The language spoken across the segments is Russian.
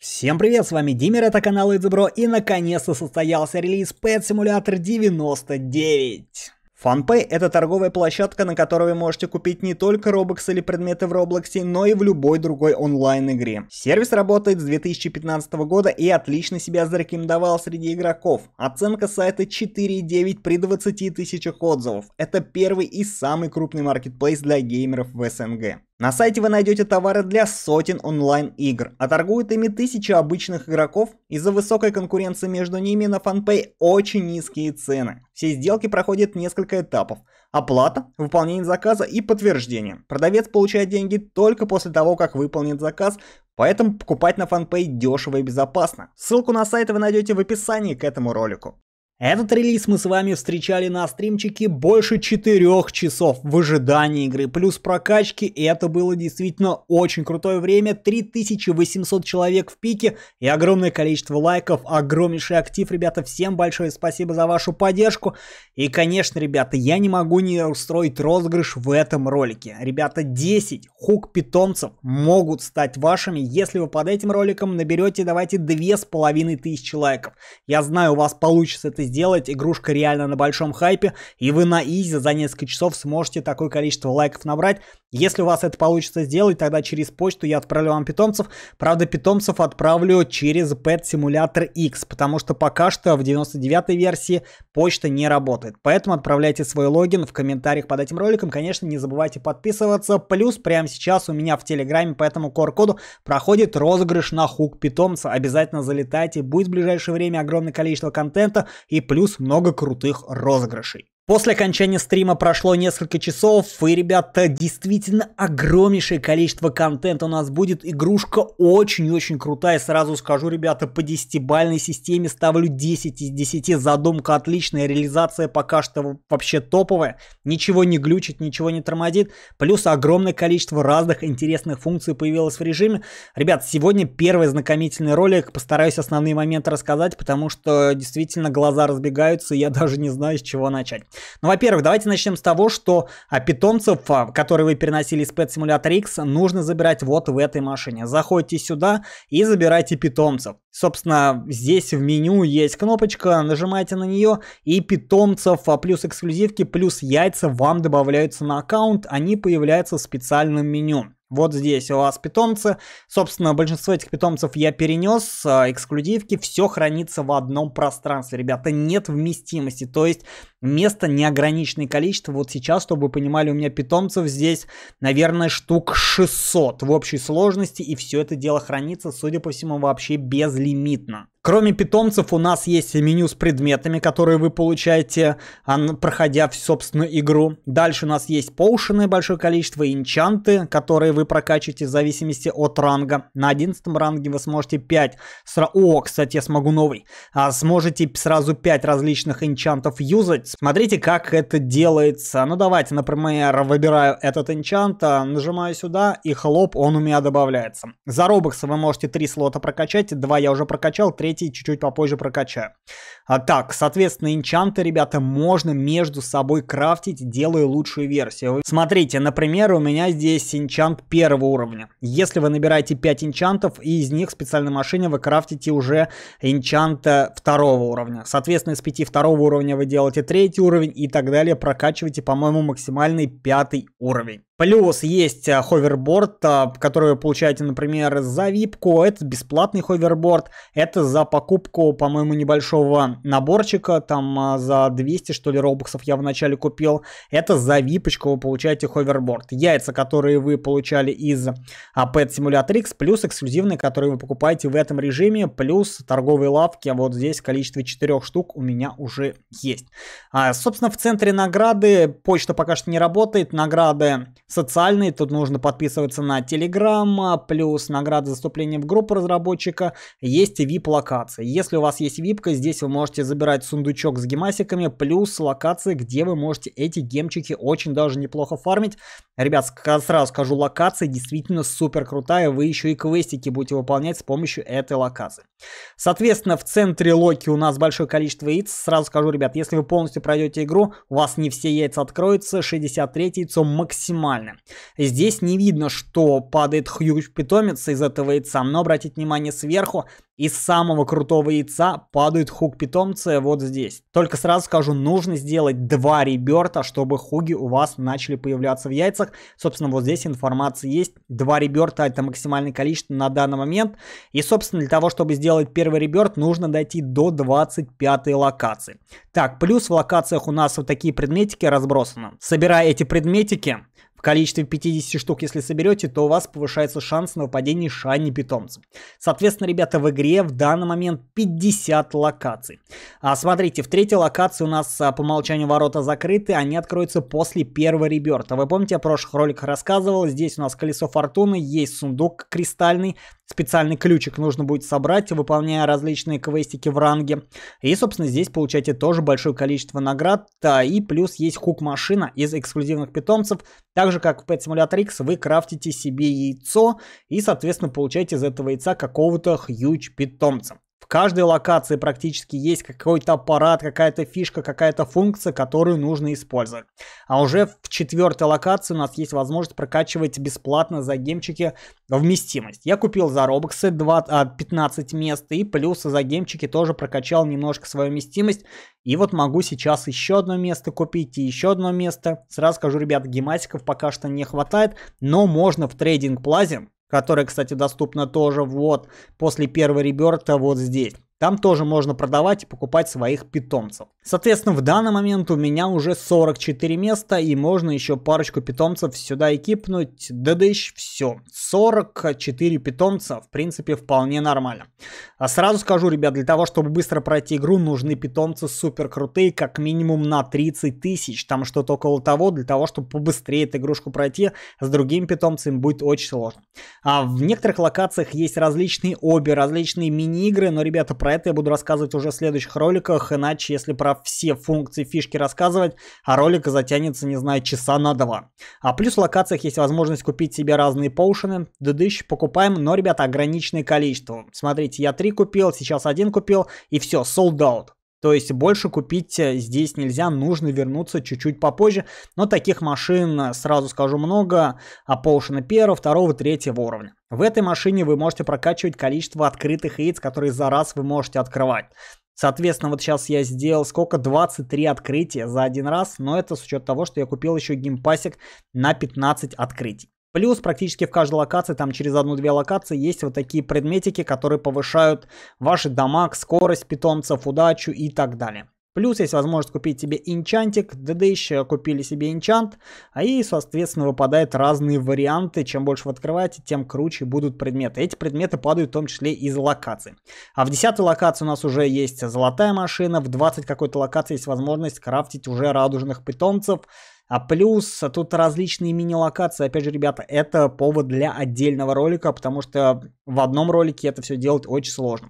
Всем привет, с вами Димир, это канал Идзебро, и наконец-то состоялся релиз Pet Simulator 99. FunPay – это торговая площадка, на которой вы можете купить не только Robux или предметы в Roblox, но и в любой другой онлайн-игре. Сервис работает с 2015 года и отлично себя зарекомендовал среди игроков. Оценка сайта 4,9 при 20 тысячах отзывов. Это первый и самый крупный маркетплейс для геймеров в СНГ. На сайте вы найдете товары для сотен онлайн-игр, а торгуют ими тысячи обычных игроков. Из-за высокой конкуренции между ними на Фанпэй очень низкие цены. Все сделки проходят несколько этапов. Оплата, выполнение заказа и подтверждение. Продавец получает деньги только после того, как выполнит заказ, поэтому покупать на Фанпэй дешево и безопасно. Ссылку на сайт вы найдете в описании к этому ролику. Этот релиз мы с вами встречали на стримчике больше 4 часов в ожидании игры, плюс прокачки, и это было действительно очень крутое время, 3800 человек в пике и огромное количество лайков, огромнейший актив, ребята, всем большое спасибо за вашу поддержку, и, конечно, ребята, я не могу не устроить розыгрыш в этом ролике. Ребята, 10 хук-питомцев могут стать вашими, если вы под этим роликом наберете, давайте, 2500 лайков. Я знаю, у вас получится это сделать. Игрушка реально на большом хайпе, и вы на изи за несколько часов сможете такое количество лайков набрать, если у вас это получится сделать, тогда через почту я отправлю вам питомцев. Правда, питомцев отправлю через Pet Simulator X, потому что пока что в 99-й версии почта не работает. Поэтому отправляйте свой логин в комментариях под этим роликом. Конечно, не забывайте подписываться. Плюс прямо сейчас у меня в Телеграме по этому QR-коду проходит розыгрыш на хук питомца. Обязательно залетайте. Будет в ближайшее время огромное количество контента и плюс много крутых розыгрышей. После окончания стрима прошло несколько часов, и, ребята, действительно огромнейшее количество контента у нас будет. Игрушка очень-очень крутая, сразу скажу, ребята, по 10-бальной системе ставлю 10 из 10. Задумка отличная, реализация пока что вообще топовая. Ничего не глючит, ничего не тормозит. Плюс огромное количество разных интересных функций появилось в режиме. Ребят, сегодня первый знакомительный ролик, постараюсь основные моменты рассказать, потому что действительно глаза разбегаются, и я даже не знаю, с чего начать. Ну, во-первых, давайте начнем с того, что а, питомцев, а, которые вы переносили из Pet Simulator X, нужно забирать вот в этой машине. Заходите сюда и забирайте питомцев. Собственно, здесь в меню есть кнопочка, нажимаете на нее, и питомцев а, плюс эксклюзивки плюс яйца вам добавляются на аккаунт, они появляются в специальном меню. Вот здесь у вас питомцы. Собственно, большинство этих питомцев я перенес, эксклюзивки, все хранится в одном пространстве, ребята, нет вместимости. То есть место неограниченное количество. Вот сейчас, чтобы вы понимали, у меня питомцев здесь, наверное, штук 600 в общей сложности, и все это дело хранится, судя по всему, вообще безлимитно. Кроме питомцев у нас есть меню с предметами, которые вы получаете, а, проходя, собственно, игру. Дальше у нас есть поушены большое количество, инчанты, которые вы прокачиваете в зависимости от ранга. На 11 ранге вы сможете 5... Сра... О, кстати, я смогу новый. А сможете сразу 5 различных инчантов юзать, Смотрите, как это делается. Ну, давайте, например, выбираю этот энчант, а, нажимаю сюда, и хлоп, он у меня добавляется. За робокса вы можете три слота прокачать, два я уже прокачал, третий чуть-чуть попозже прокачаю. А, так, соответственно, энчанты, ребята, можно между собой крафтить, делая лучшую версию. Смотрите, например, у меня здесь энчант первого уровня. Если вы набираете 5 энчантов, и из них в специальной машине вы крафтите уже энчанта второго уровня. Соответственно, из 5 второго уровня вы делаете 3 третий уровень и так далее. Прокачивайте, по-моему, максимальный пятый уровень. Плюс есть а, ховерборд, а, который вы получаете, например, за випку. Это бесплатный ховерборд. Это за покупку, по-моему, небольшого наборчика. Там а, за 200, что ли, робоксов я вначале купил. Это за випочку вы получаете ховерборд. Яйца, которые вы получали из Pet Simulator X, плюс эксклюзивные, которые вы покупаете в этом режиме, плюс торговые лавки. Вот здесь количество 4 штук у меня уже есть. А, собственно, в центре награды почта пока что не работает. Награды социальные, тут нужно подписываться на Telegram, а, плюс награды за вступление в группу разработчика, есть VIP-локации. Если у вас есть vip здесь вы можете забирать сундучок с гемасиками, плюс локации, где вы можете эти гемчики очень даже неплохо фармить. Ребят, сразу скажу, локация действительно супер крутая, вы еще и квестики будете выполнять с помощью этой локации. Соответственно, в центре локи у нас большое количество яиц. Сразу скажу, ребят, если вы полностью пройдете игру, у вас не все яйца откроются, 63 яйцо максимально актуальны. Здесь не видно, что падает Хьюч питомец из этого яйца, но обратите внимание сверху, из самого крутого яйца падает хук питомца вот здесь. Только сразу скажу, нужно сделать два реберта, чтобы хуги у вас начали появляться в яйцах. Собственно, вот здесь информация есть. Два реберта это максимальное количество на данный момент. И, собственно, для того, чтобы сделать первый реберт, нужно дойти до 25 локации. Так, плюс в локациях у нас вот такие предметики разбросаны. Собирая эти предметики, в количестве 50 штук, если соберете, то у вас повышается шанс на выпадение шани питомца. Соответственно, ребята, в игре в данный момент 50 локаций. А смотрите, в третьей локации у нас а, по умолчанию ворота закрыты, они откроются после первого реберта. Вы помните, я в прошлых роликах рассказывал, здесь у нас колесо фортуны, есть сундук кристальный, специальный ключик нужно будет собрать, выполняя различные квестики в ранге. И, собственно, здесь получаете тоже большое количество наград. И плюс есть хук-машина из эксклюзивных питомцев. Так же, как в Pet Simulator X, вы крафтите себе яйцо и, соответственно, получаете из этого яйца какого-то хьюч питомца. В каждой локации практически есть какой-то аппарат, какая-то фишка, какая-то функция, которую нужно использовать. А уже в четвертой локации у нас есть возможность прокачивать бесплатно за гемчики вместимость. Я купил за робоксы 15 а, мест и плюс за гемчики тоже прокачал немножко свою вместимость. И вот могу сейчас еще одно место купить и еще одно место. Сразу скажу, ребят, гематиков пока что не хватает, но можно в трейдинг плазе которая, кстати, доступна тоже вот после первого реберта вот здесь. Там тоже можно продавать и покупать своих питомцев. Соответственно, в данный момент у меня уже 44 места, и можно еще парочку питомцев сюда экипнуть. Да да еще все. 44 питомца, в принципе, вполне нормально. А сразу скажу, ребят, для того, чтобы быстро пройти игру, нужны питомцы супер крутые, как минимум на 30 тысяч. Там что-то около того, для того, чтобы побыстрее эту игрушку пройти, с другими питомцами будет очень сложно. А в некоторых локациях есть различные обе, различные мини-игры, но, ребята, про про это я буду рассказывать уже в следующих роликах, иначе если про все функции фишки рассказывать, а ролик затянется, не знаю, часа на два. А плюс в локациях есть возможность купить себе разные поушены, дыдыщ, покупаем, но, ребята, ограниченное количество. Смотрите, я три купил, сейчас один купил, и все, sold out. То есть больше купить э, здесь нельзя, нужно вернуться чуть-чуть попозже. Но таких машин, э, сразу скажу, много. Appulsion а первого, второго, третьего уровня. В этой машине вы можете прокачивать количество открытых яиц, которые за раз вы можете открывать. Соответственно, вот сейчас я сделал сколько? 23 открытия за один раз, но это с учетом того, что я купил еще геймпасик на 15 открытий. Плюс практически в каждой локации, там через одну-две локации, есть вот такие предметики, которые повышают ваши дамаг, скорость питомцев, удачу и так далее. Плюс есть возможность купить себе инчантик, ДД еще купили себе инчант, а и, соответственно, выпадают разные варианты. Чем больше вы открываете, тем круче будут предметы. Эти предметы падают в том числе из локаций. А в 10 локации у нас уже есть золотая машина, в 20 какой-то локации есть возможность крафтить уже радужных питомцев, а плюс тут различные мини-локации. Опять же, ребята, это повод для отдельного ролика, потому что в одном ролике это все делать очень сложно.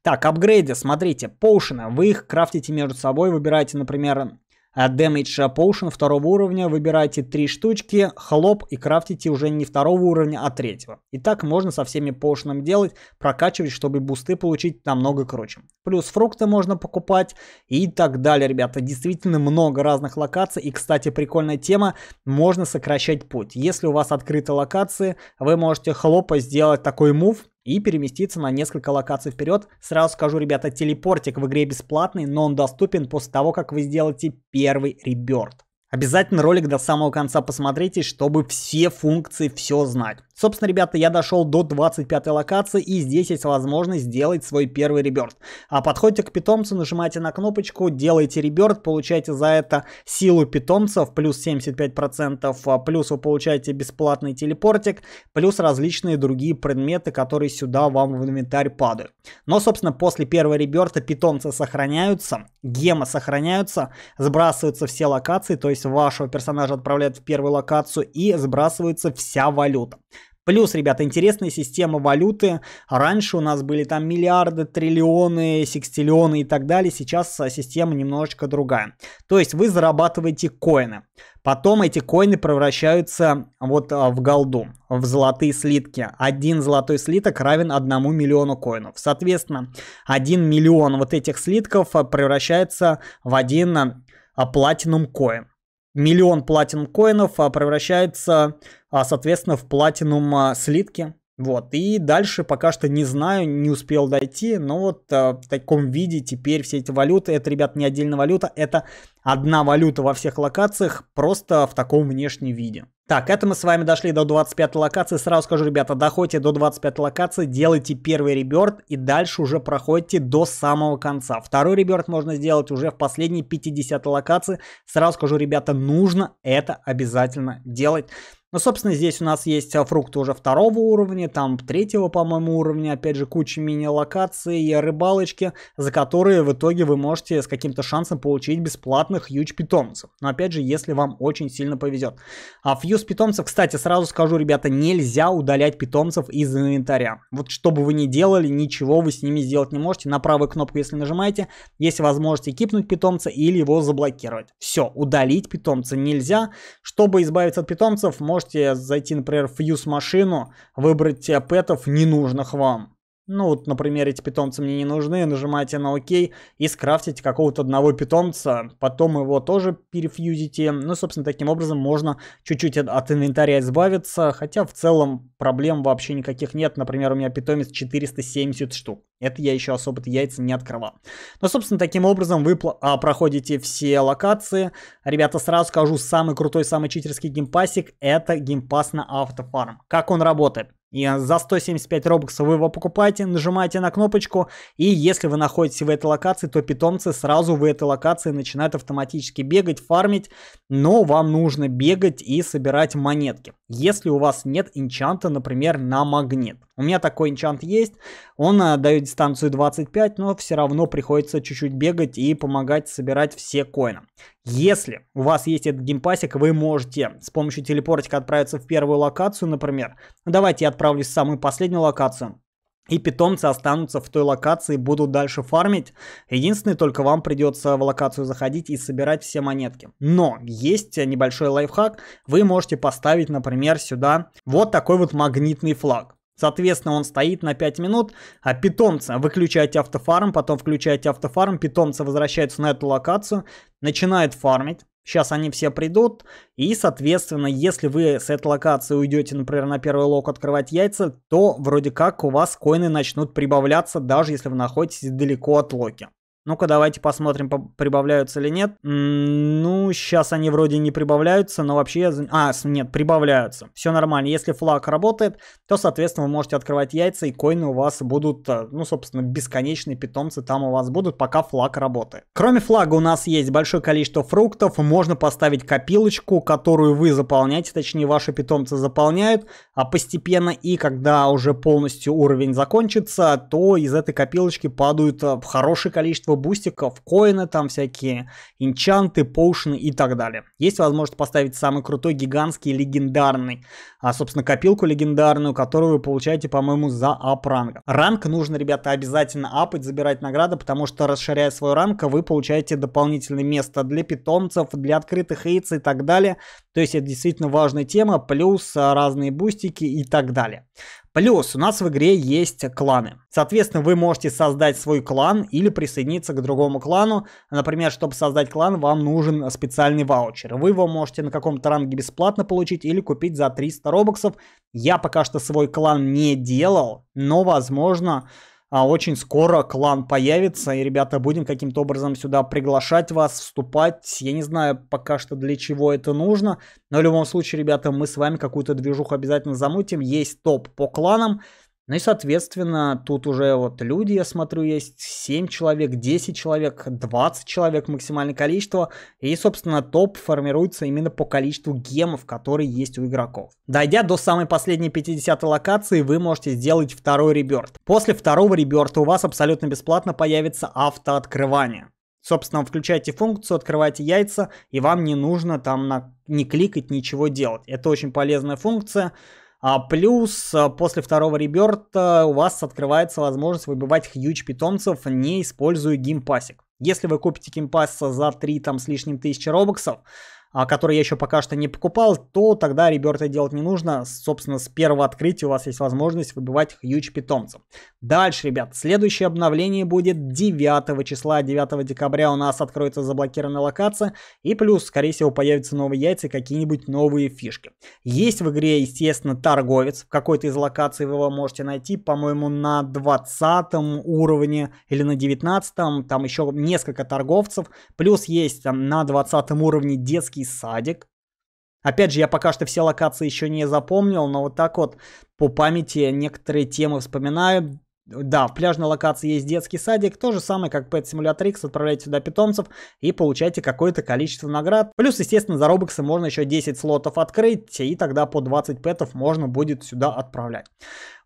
Так, апгрейды, смотрите, поушены. Вы их крафтите между собой, выбираете, например, от а Damage Potion второго уровня выбирайте три штучки, хлоп и крафтите уже не второго уровня, а третьего. И так можно со всеми поушенами делать, прокачивать, чтобы бусты получить намного круче. Плюс фрукты можно покупать и так далее, ребята. Действительно много разных локаций. И, кстати, прикольная тема, можно сокращать путь. Если у вас открыты локации, вы можете хлопа сделать такой мув, и переместиться на несколько локаций вперед. Сразу скажу, ребята, телепортик в игре бесплатный, но он доступен после того, как вы сделаете первый реберт. Обязательно ролик до самого конца посмотрите, чтобы все функции все знать. Собственно, ребята, я дошел до 25 локации, и здесь есть возможность сделать свой первый реберт. А подходите к питомцу, нажимайте на кнопочку, делаете реберт, получаете за это силу питомцев, плюс 75%, а плюс вы получаете бесплатный телепортик, плюс различные другие предметы, которые сюда вам в инвентарь падают. Но, собственно, после первого реберта питомцы сохраняются, гемы сохраняются, сбрасываются все локации, то есть вашего персонажа отправляют в первую локацию и сбрасывается вся валюта. Плюс, ребята, интересная система валюты. Раньше у нас были там миллиарды, триллионы, секстиллионы и так далее. Сейчас а, система немножечко другая. То есть вы зарабатываете коины. Потом эти коины превращаются вот а, в голду, в золотые слитки. Один золотой слиток равен одному миллиону коинов. Соответственно, один миллион вот этих слитков а, превращается в один платинум коин миллион платин коинов а превращается, а, соответственно, в платинум а, слитки. Вот, и дальше пока что не знаю, не успел дойти, но вот э, в таком виде теперь все эти валюты, это, ребят, не отдельная валюта, это одна валюта во всех локациях, просто в таком внешнем виде. Так, это мы с вами дошли до 25 локации. Сразу скажу, ребята, доходите до 25 локации, делайте первый реберт и дальше уже проходите до самого конца. Второй реберт можно сделать уже в последней 50 локации. Сразу скажу, ребята, нужно это обязательно делать но, ну, собственно, здесь у нас есть а, фрукты уже второго уровня, там третьего, по-моему, уровня, опять же, куча мини-локаций и рыбалочки, за которые в итоге вы можете с каким-то шансом получить бесплатных юж питомцев. Но, опять же, если вам очень сильно повезет. А фьюз питомцев, кстати, сразу скажу, ребята, нельзя удалять питомцев из инвентаря. Вот что бы вы ни делали, ничего вы с ними сделать не можете. На правую кнопку, если нажимаете, есть возможность кипнуть питомца или его заблокировать. Все, удалить питомца нельзя. Чтобы избавиться от питомцев, можно можете зайти, например, в фьюз машину, выбрать э, пэтов ненужных вам. Ну вот, например, эти питомцы мне не нужны, нажимайте на ОК и скрафтите какого-то одного питомца, потом его тоже перефьюзите. Ну, собственно, таким образом можно чуть-чуть от инвентаря избавиться, хотя в целом проблем вообще никаких нет. Например, у меня питомец 470 штук. Это я еще особо-то яйца не открывал. Но, собственно, таким образом вы а, проходите все локации. Ребята, сразу скажу, самый крутой, самый читерский геймпасик это геймпас на автофарм. Как он работает? И за 175 робоксов вы его покупаете, нажимаете на кнопочку, и если вы находитесь в этой локации, то питомцы сразу в этой локации начинают автоматически бегать, фармить, но вам нужно бегать и собирать монетки, если у вас нет инчанта, например, на магнит. У меня такой энчант есть, он а, дает дистанцию 25, но все равно приходится чуть-чуть бегать и помогать собирать все коины. Если у вас есть этот геймпасик, вы можете с помощью телепортика отправиться в первую локацию, например. Ну, давайте я отправлюсь в самую последнюю локацию. И питомцы останутся в той локации, и будут дальше фармить. Единственное, только вам придется в локацию заходить и собирать все монетки. Но есть небольшой лайфхак. Вы можете поставить, например, сюда вот такой вот магнитный флаг. Соответственно, он стоит на 5 минут, а питомца выключаете автофарм, потом включаете автофарм, питомцы возвращаются на эту локацию, начинают фармить. Сейчас они все придут, и, соответственно, если вы с этой локации уйдете, например, на первый лок открывать яйца, то вроде как у вас коины начнут прибавляться, даже если вы находитесь далеко от локи. Ну-ка, давайте посмотрим, прибавляются или нет. Ну, сейчас они вроде не прибавляются, но вообще... А, нет, прибавляются. Все нормально. Если флаг работает, то, соответственно, вы можете открывать яйца, и коины у вас будут, э, ну, собственно, бесконечные питомцы там у вас будут, пока флаг работает. Кроме флага у нас есть большое количество фруктов. Можно поставить копилочку, которую вы заполняете, точнее, ваши питомцы заполняют а постепенно. И когда уже полностью уровень закончится, то из этой копилочки падают в э, хорошее количество количество бустиков, коины там всякие, инчанты, поушены и так далее. Есть возможность поставить самый крутой, гигантский, легендарный, а, собственно, копилку легендарную, которую вы получаете, по-моему, за ап-ранг. Ранг нужно, ребята, обязательно апать, забирать награды, потому что, расширяя свой ранг, вы получаете дополнительное место для питомцев, для открытых яиц и так далее. То есть это действительно важная тема, плюс а, разные бустики и так далее. Плюс у нас в игре есть кланы. Соответственно, вы можете создать свой клан или присоединиться к другому клану. Например, чтобы создать клан, вам нужен специальный ваучер. Вы его можете на каком-то ранге бесплатно получить или купить за 300 робоксов. Я пока что свой клан не делал, но возможно а очень скоро клан появится, и, ребята, будем каким-то образом сюда приглашать вас, вступать. Я не знаю пока что для чего это нужно, но в любом случае, ребята, мы с вами какую-то движуху обязательно замутим. Есть топ по кланам, ну и, соответственно, тут уже вот люди, я смотрю, есть 7 человек, 10 человек, 20 человек максимальное количество. И, собственно, топ формируется именно по количеству гемов, которые есть у игроков. Дойдя до самой последней 50 локации, вы можете сделать второй реберт. После второго реберта у вас абсолютно бесплатно появится автооткрывание. Собственно, включайте функцию, открывайте яйца, и вам не нужно там на... не кликать, ничего делать. Это очень полезная функция. А плюс а, после второго реберта у вас открывается возможность выбивать хьюч питомцев, не используя гимпасик. Если вы купите геймпасса за 3 там с лишним тысячи робоксов, а, который я еще пока что не покупал, то тогда реберта делать не нужно. Собственно, с первого открытия у вас есть возможность выбивать хьюч питомцев. Дальше, ребят, следующее обновление будет 9 числа. 9 декабря у нас откроется заблокированная локация. И плюс, скорее всего, появятся новые яйца и какие-нибудь новые фишки. Есть в игре, естественно, торговец. В какой-то из локаций вы его можете найти, по-моему, на 20 уровне или на 19. -м. Там еще несколько торговцев. Плюс есть там на 20 уровне детский детский садик. Опять же, я пока что все локации еще не запомнил, но вот так вот по памяти некоторые темы вспоминаю. Да, в пляжной локации есть детский садик, то же самое, как Pet Simulatrix, отправляйте сюда питомцев и получайте какое-то количество наград. Плюс, естественно, за робоксы можно еще 10 слотов открыть, и тогда по 20 пэтов можно будет сюда отправлять.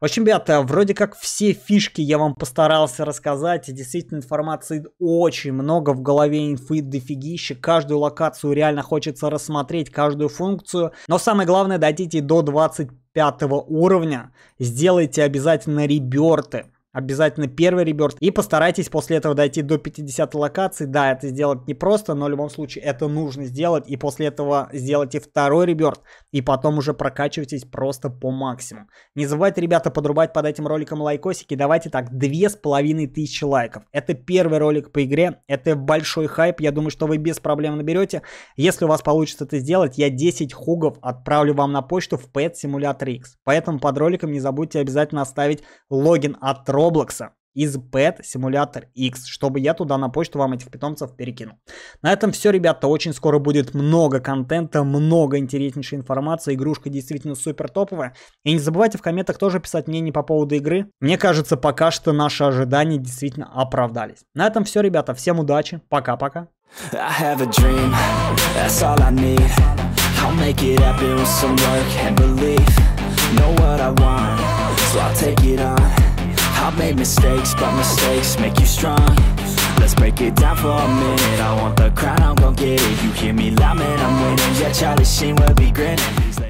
В общем, ребята, вроде как все фишки я вам постарался рассказать. Действительно, информации очень много, в голове инфы дофигища. Каждую локацию реально хочется рассмотреть, каждую функцию. Но самое главное, дойдите до 20 пятого уровня, сделайте обязательно реберты обязательно первый реберс. И постарайтесь после этого дойти до 50 локаций. Да, это сделать непросто, но в любом случае это нужно сделать. И после этого сделайте второй реберт. И потом уже прокачивайтесь просто по максимуму. Не забывайте, ребята, подрубать под этим роликом лайкосики. Давайте так, две с половиной тысячи лайков. Это первый ролик по игре. Это большой хайп. Я думаю, что вы без проблем наберете. Если у вас получится это сделать, я 10 хугов отправлю вам на почту в Pet Simulator X. Поэтому под роликом не забудьте обязательно оставить логин от Ро Roblox из Pet Simulator X, чтобы я туда на почту вам этих питомцев перекинул. На этом все, ребята. Очень скоро будет много контента, много интереснейшей информации. Игрушка действительно супер топовая. И не забывайте в комментах тоже писать мнение по поводу игры. Мне кажется, пока что наши ожидания действительно оправдались. На этом все, ребята. Всем удачи. Пока-пока. Know what I want, so I'll take it on I've made mistakes, but mistakes make you strong Let's break it down for a minute I want the crown, I'm gon' get it You hear me loud, man, I'm winning Yeah, Charlie Sheen will be grinning